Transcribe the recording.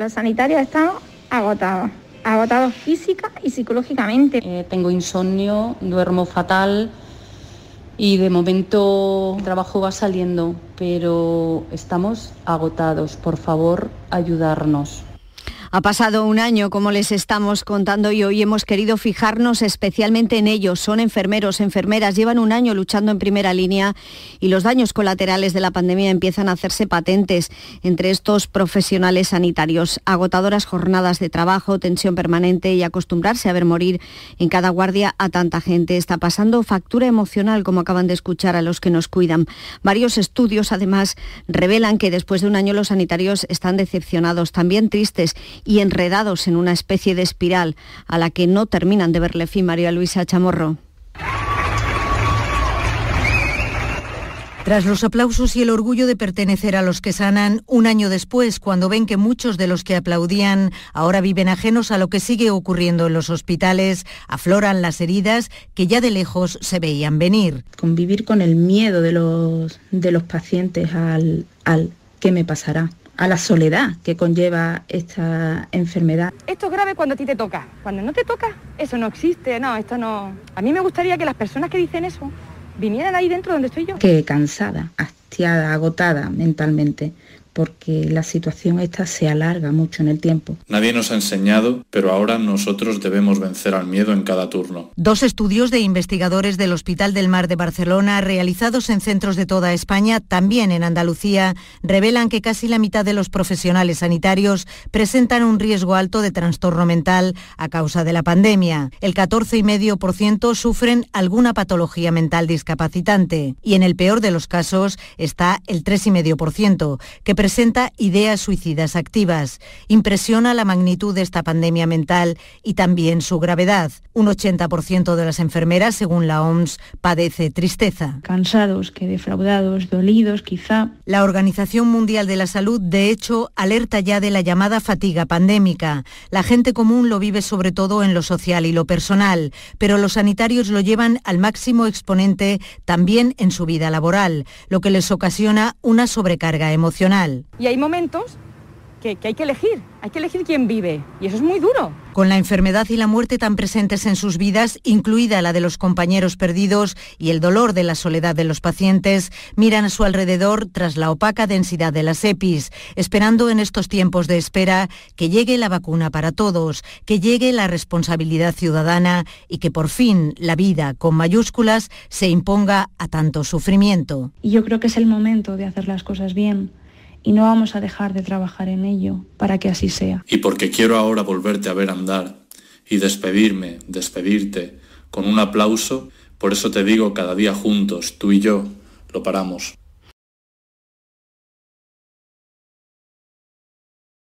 Los sanitarios estamos agotados, agotados física y psicológicamente. Eh, tengo insomnio, duermo fatal y de momento el trabajo va saliendo, pero estamos agotados. Por favor, ayudarnos. Ha pasado un año, como les estamos contando, y hoy hemos querido fijarnos especialmente en ellos. Son enfermeros, enfermeras, llevan un año luchando en primera línea y los daños colaterales de la pandemia empiezan a hacerse patentes entre estos profesionales sanitarios. Agotadoras jornadas de trabajo, tensión permanente y acostumbrarse a ver morir en cada guardia a tanta gente. Está pasando factura emocional, como acaban de escuchar a los que nos cuidan. Varios estudios, además, revelan que después de un año los sanitarios están decepcionados, también tristes y enredados en una especie de espiral a la que no terminan de verle fin María Luisa Chamorro. Tras los aplausos y el orgullo de pertenecer a los que sanan, un año después, cuando ven que muchos de los que aplaudían ahora viven ajenos a lo que sigue ocurriendo en los hospitales, afloran las heridas que ya de lejos se veían venir. Convivir con el miedo de los, de los pacientes al, al qué me pasará a la soledad que conlleva esta enfermedad. Esto es grave cuando a ti te toca. Cuando no te toca, eso no existe, no, esto no. A mí me gustaría que las personas que dicen eso vinieran ahí dentro donde estoy yo. Que cansada, hastiada, agotada mentalmente, porque la situación esta se alarga mucho en el tiempo. Nadie nos ha enseñado, pero ahora nosotros debemos vencer al miedo en cada turno. Dos estudios de investigadores del Hospital del Mar de Barcelona realizados en centros de toda España, también en Andalucía, revelan que casi la mitad de los profesionales sanitarios presentan un riesgo alto de trastorno mental a causa de la pandemia. El 14,5% sufren alguna patología mental discapacitante y en el peor de los casos está el 3,5% que presenta presenta ideas suicidas activas. Impresiona la magnitud de esta pandemia mental y también su gravedad. Un 80% de las enfermeras, según la OMS, padece tristeza. Cansados, que defraudados, dolidos quizá. La Organización Mundial de la Salud, de hecho, alerta ya de la llamada fatiga pandémica. La gente común lo vive sobre todo en lo social y lo personal, pero los sanitarios lo llevan al máximo exponente también en su vida laboral, lo que les ocasiona una sobrecarga emocional. Y hay momentos que, que, hay que elegir, hay que elegir quién vive, y eso es muy duro. Con la enfermedad y la muerte tan presentes en sus vidas, incluida la de los compañeros perdidos y el dolor de la soledad de los pacientes, miran a su alrededor tras la opaca densidad de las EPIs, esperando en estos tiempos de espera que llegue la vacuna para todos, que llegue la responsabilidad ciudadana y que por fin la vida con mayúsculas se imponga a tanto sufrimiento. Yo creo que es el momento de hacer las cosas bien y no vamos a dejar de trabajar en ello para que así sea. Y porque quiero ahora volverte a ver andar y despedirme, despedirte, con un aplauso, por eso te digo cada día juntos, tú y yo, lo paramos.